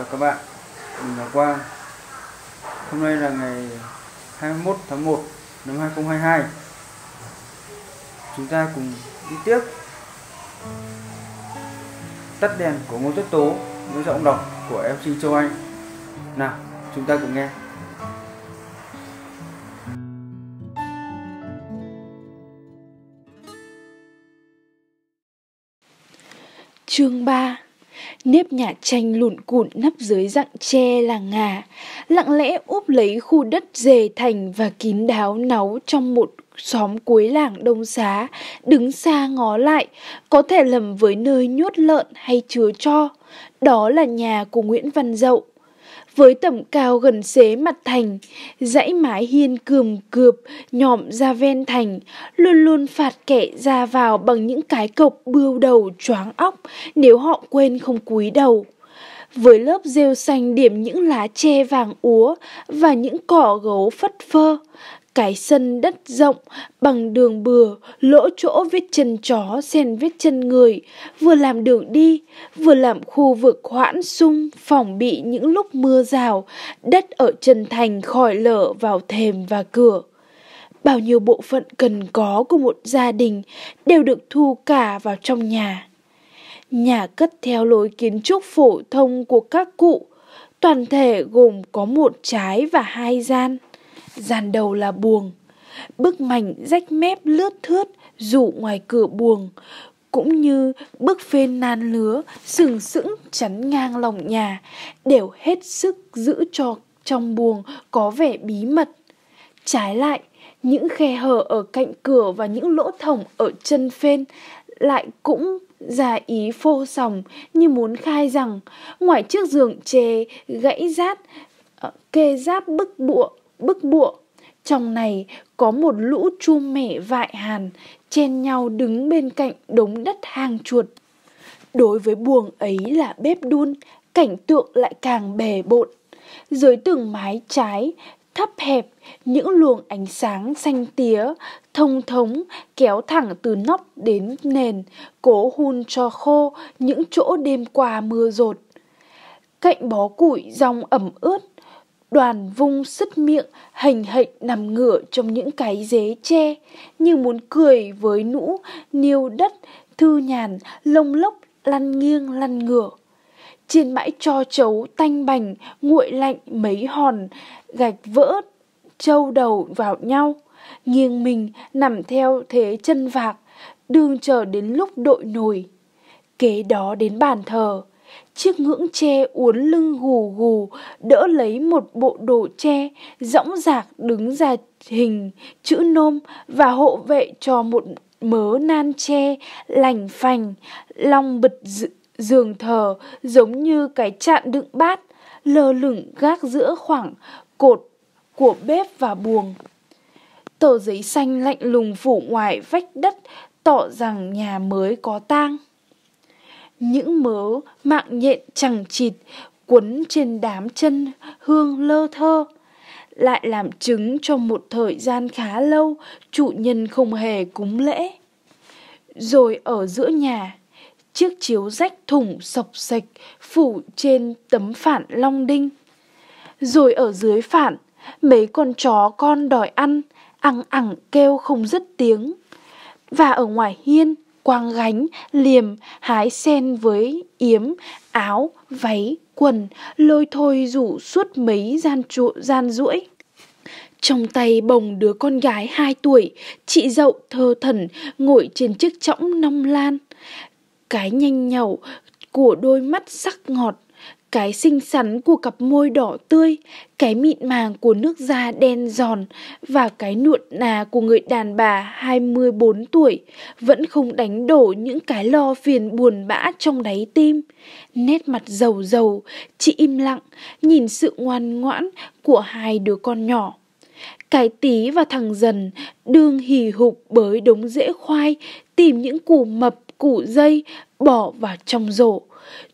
chào các bạn Mình là Quang Hôm nay là ngày 21 tháng 1 năm 2022 Chúng ta cùng đi tiếp Tắt đèn của Ngô Tất Tố với giọng đọc của MC Châu Anh Nào chúng ta cùng nghe Chương 3 nếp nhà tranh lụn cụn nắp dưới dạng tre là ngà, lặng lẽ úp lấy khu đất dề thành và kín đáo náu trong một xóm cuối làng đông xá, đứng xa ngó lại, có thể lầm với nơi nhốt lợn hay chứa cho. Đó là nhà của Nguyễn Văn Dậu, với tầm cao gần xế mặt thành, dãy mái hiên cườm cượp nhòm ra ven thành, luôn luôn phạt kẻ ra vào bằng những cái cọc bưu đầu choáng óc nếu họ quên không cúi đầu. Với lớp rêu xanh điểm những lá tre vàng úa và những cỏ gấu phất phơ, cái sân đất rộng, bằng đường bừa, lỗ chỗ vết chân chó xen vết chân người, vừa làm đường đi, vừa làm khu vực hoãn sung, phòng bị những lúc mưa rào, đất ở chân thành khỏi lở vào thềm và cửa. Bao nhiêu bộ phận cần có của một gia đình đều được thu cả vào trong nhà. Nhà cất theo lối kiến trúc phổ thông của các cụ, toàn thể gồm có một trái và hai gian dàn đầu là buồng. Bức mảnh rách mép lướt thướt rụ ngoài cửa buồng, cũng như bức phên nan lứa sừng sững chắn ngang lòng nhà, đều hết sức giữ cho trong buồng có vẻ bí mật. Trái lại, những khe hở ở cạnh cửa và những lỗ thủng ở chân phên lại cũng ra ý phô sòng như muốn khai rằng ngoài chiếc giường chê gãy rát ờ, kê giáp bức bụa bức bụa trong này có một lũ chu mẻ vại hàn chen nhau đứng bên cạnh đống đất hàng chuột đối với buồng ấy là bếp đun cảnh tượng lại càng bề bộn dưới tường mái trái thấp hẹp những luồng ánh sáng xanh tía thông thống kéo thẳng từ nóc đến nền cố hun cho khô những chỗ đêm qua mưa rột cạnh bó củi rong ẩm ướt đoàn vung sứt miệng, hành hệnh nằm ngửa trong những cái dế tre, như muốn cười với nũ, niêu đất, thư nhàn, lông lốc, lăn nghiêng lăn ngửa. Trên bãi cho chấu tanh bành, nguội lạnh mấy hòn, gạch vỡ, trâu đầu vào nhau, nghiêng mình nằm theo thế chân vạc, đương chờ đến lúc đội nồi. Kế đó đến bàn thờ, Chiếc ngưỡng tre uốn lưng gù gù, đỡ lấy một bộ đồ tre, dõng dạc đứng ra hình chữ nôm và hộ vệ cho một mớ nan tre, lành phành, lòng bật giường thờ giống như cái chạn đựng bát, lơ lửng gác giữa khoảng cột của bếp và buồng. Tờ giấy xanh lạnh lùng phủ ngoài vách đất tỏ rằng nhà mới có tang những mớ mạng nhện chẳng chịt quấn trên đám chân hương lơ thơ lại làm chứng cho một thời gian khá lâu chủ nhân không hề cúng lễ rồi ở giữa nhà chiếc chiếu rách thủng sọc sạch phủ trên tấm phản long đinh rồi ở dưới phản mấy con chó con đòi ăn ẳng ẳng kêu không dứt tiếng và ở ngoài hiên quang gánh, liềm, hái sen với yếm, áo, váy, quần, lôi thôi rủ suốt mấy gian trụ gian duỗi. Trong tay bồng đứa con gái 2 tuổi, chị dậu thơ thần ngồi trên chiếc chõng nong lan. Cái nhanh nhẩu của đôi mắt sắc ngọt cái xinh xắn của cặp môi đỏ tươi, cái mịn màng của nước da đen giòn và cái nuột nà của người đàn bà 24 tuổi vẫn không đánh đổ những cái lo phiền buồn bã trong đáy tim. Nét mặt dầu dầu, chị im lặng, nhìn sự ngoan ngoãn của hai đứa con nhỏ. Cái tí và thằng dần đương hì hục bới đống rễ khoai tìm những củ mập, củ dây, bỏ vào trong rổ.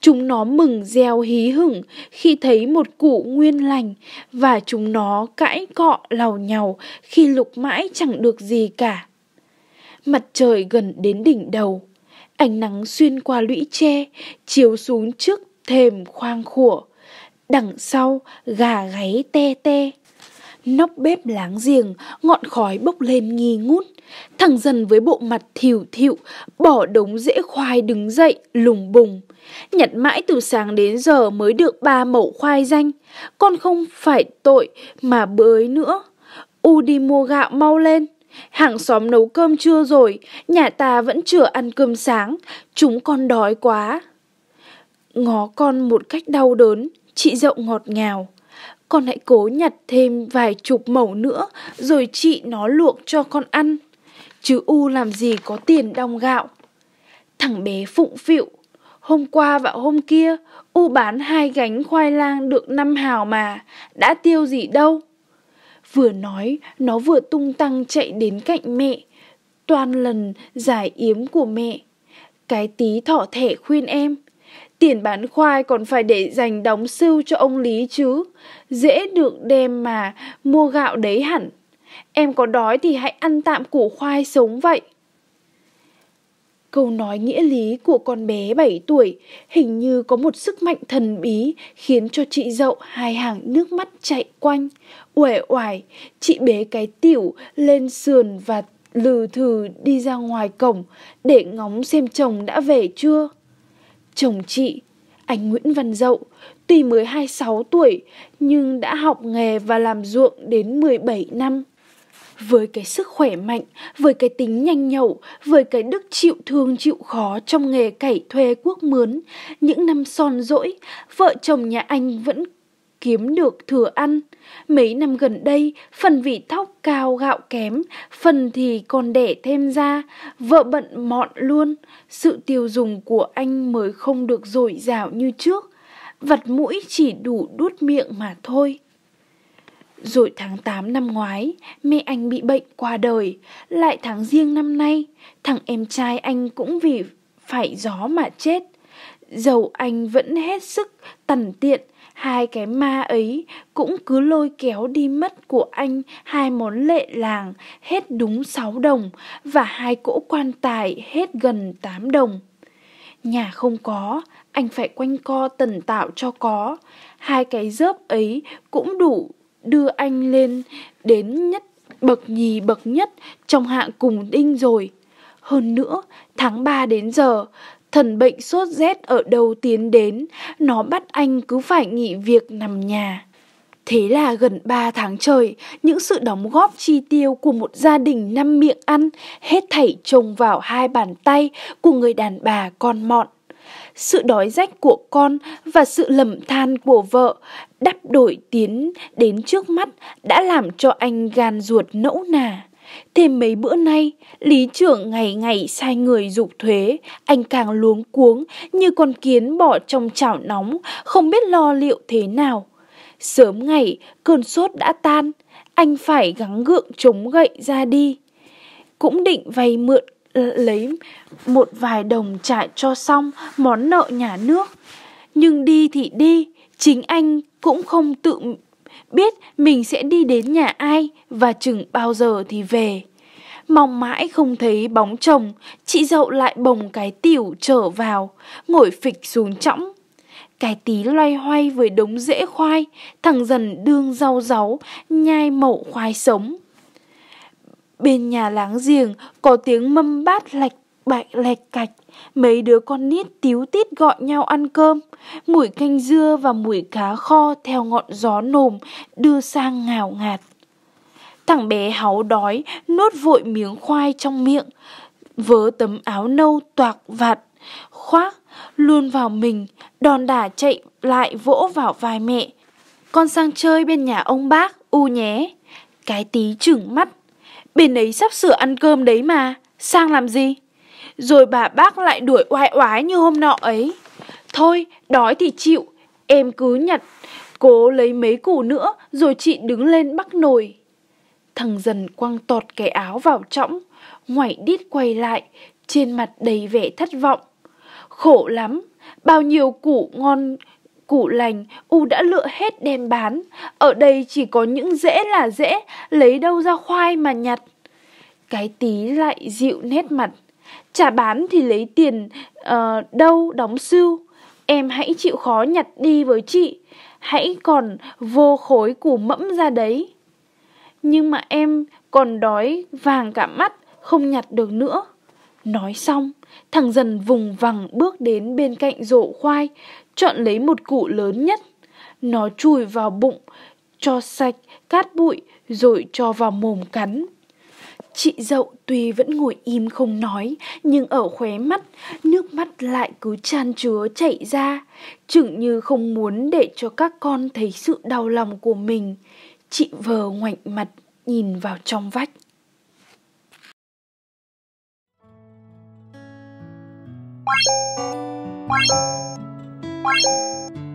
Chúng nó mừng reo hí hửng khi thấy một củ nguyên lành và chúng nó cãi cọ lào nhào khi lục mãi chẳng được gì cả. Mặt trời gần đến đỉnh đầu, ánh nắng xuyên qua lũy tre, chiếu xuống trước thềm khoang khủa. Đằng sau gà gáy te te. Nóc bếp láng giềng, ngọn khói bốc lên nghi ngút. Thằng dần với bộ mặt thiểu thiệu, bỏ đống dễ khoai đứng dậy, lùng bùng. Nhặt mãi từ sáng đến giờ mới được ba mẫu khoai danh. Con không phải tội mà bới nữa. U đi mua gạo mau lên. Hàng xóm nấu cơm trưa rồi, nhà ta vẫn chưa ăn cơm sáng, chúng con đói quá. Ngó con một cách đau đớn, chị rộng ngọt ngào con hãy cố nhặt thêm vài chục mẩu nữa rồi chị nó luộc cho con ăn. Chứ U làm gì có tiền đong gạo. Thằng bé phụng phịu, hôm qua và hôm kia U bán hai gánh khoai lang được năm hào mà, đã tiêu gì đâu. Vừa nói, nó vừa tung tăng chạy đến cạnh mẹ, toàn lần giải yếm của mẹ. Cái tí thỏ thẻ khuyên em, Tiền bán khoai còn phải để dành đóng sưu cho ông Lý chứ. Dễ được đem mà, mua gạo đấy hẳn. Em có đói thì hãy ăn tạm củ khoai sống vậy. Câu nói nghĩa lý của con bé 7 tuổi hình như có một sức mạnh thần bí khiến cho chị dậu hai hàng nước mắt chạy quanh. Uể oải, chị bế cái tiểu lên sườn và lừ thừ đi ra ngoài cổng để ngóng xem chồng đã về chưa. Chồng chị, anh Nguyễn Văn Dậu, tuy mới 26 tuổi nhưng đã học nghề và làm ruộng đến 17 năm. Với cái sức khỏe mạnh, với cái tính nhanh nhậu, với cái đức chịu thương chịu khó trong nghề cày thuê quốc mướn, những năm son dỗi, vợ chồng nhà anh vẫn kiếm được thừa ăn. Mấy năm gần đây, phần vị thóc cao gạo kém, phần thì còn đẻ thêm ra, vợ bận mọn luôn, sự tiêu dùng của anh mới không được dồi dào như trước, vặt mũi chỉ đủ đút miệng mà thôi. Rồi tháng 8 năm ngoái, mẹ anh bị bệnh qua đời, lại tháng riêng năm nay, thằng em trai anh cũng vì phải gió mà chết. Dầu anh vẫn hết sức tần tiện, Hai cái ma ấy cũng cứ lôi kéo đi mất của anh hai món lệ làng hết đúng 6 đồng và hai cỗ quan tài hết gần 8 đồng. Nhà không có, anh phải quanh co tần tạo cho có. Hai cái dớp ấy cũng đủ đưa anh lên đến nhất bậc nhì bậc nhất trong hạng cùng đinh rồi. Hơn nữa, tháng 3 đến giờ, Thần bệnh sốt rét ở đâu tiến đến, nó bắt anh cứ phải nghỉ việc nằm nhà. Thế là gần 3 tháng trời, những sự đóng góp chi tiêu của một gia đình năm miệng ăn hết thảy trông vào hai bàn tay của người đàn bà con mọn. Sự đói rách của con và sự lầm than của vợ đắp đổi tiến đến trước mắt đã làm cho anh gan ruột nẫu nà. Thêm mấy bữa nay, lý trưởng ngày ngày sai người dục thuế, anh càng luống cuống như con kiến bỏ trong chảo nóng, không biết lo liệu thế nào. Sớm ngày, cơn sốt đã tan, anh phải gắng gượng chống gậy ra đi. Cũng định vay mượn lấy một vài đồng trả cho xong món nợ nhà nước. Nhưng đi thì đi, chính anh cũng không tự biết mình sẽ đi đến nhà ai và chừng bao giờ thì về. Mong mãi không thấy bóng chồng, chị dậu lại bồng cái tiểu trở vào, ngồi phịch xuống chõng. Cái tí loay hoay với đống rễ khoai, thằng dần đương rau ráu, nhai mẩu khoai sống. Bên nhà láng giềng có tiếng mâm bát lạch bạch lạch cạch, mấy đứa con nít tíu tít gọi nhau ăn cơm, mùi canh dưa và mùi cá kho theo ngọn gió nồm đưa sang ngào ngạt. Thằng bé háu đói, nuốt vội miếng khoai trong miệng, vớ tấm áo nâu toạc vạt, khoác, luôn vào mình, đòn đả chạy lại vỗ vào vai mẹ. Con sang chơi bên nhà ông bác, u nhé. Cái tí chừng mắt. Bên ấy sắp sửa ăn cơm đấy mà, sang làm gì? Rồi bà bác lại đuổi oai oái như hôm nọ ấy. Thôi, đói thì chịu, em cứ nhặt, cố lấy mấy củ nữa rồi chị đứng lên bắt nồi. Thằng dần quăng tọt cái áo vào trõng, ngoảy đít quay lại, trên mặt đầy vẻ thất vọng. Khổ lắm, bao nhiêu củ ngon củ lành u đã lựa hết đem bán ở đây chỉ có những dễ là dễ, lấy đâu ra khoai mà nhặt cái tí lại dịu nét mặt Chả bán thì lấy tiền uh, đâu đóng sưu Em hãy chịu khó nhặt đi với chị Hãy còn vô khối củ mẫm ra đấy Nhưng mà em còn đói vàng cả mắt Không nhặt được nữa Nói xong Thằng dần vùng vằng bước đến bên cạnh rổ khoai Chọn lấy một củ lớn nhất Nó chui vào bụng Cho sạch cát bụi Rồi cho vào mồm cắn Chị dậu tuy vẫn ngồi im không nói, nhưng ở khóe mắt, nước mắt lại cứ tràn chứa chảy ra, chừng như không muốn để cho các con thấy sự đau lòng của mình. Chị vờ ngoảnh mặt nhìn vào trong vách. Thank you.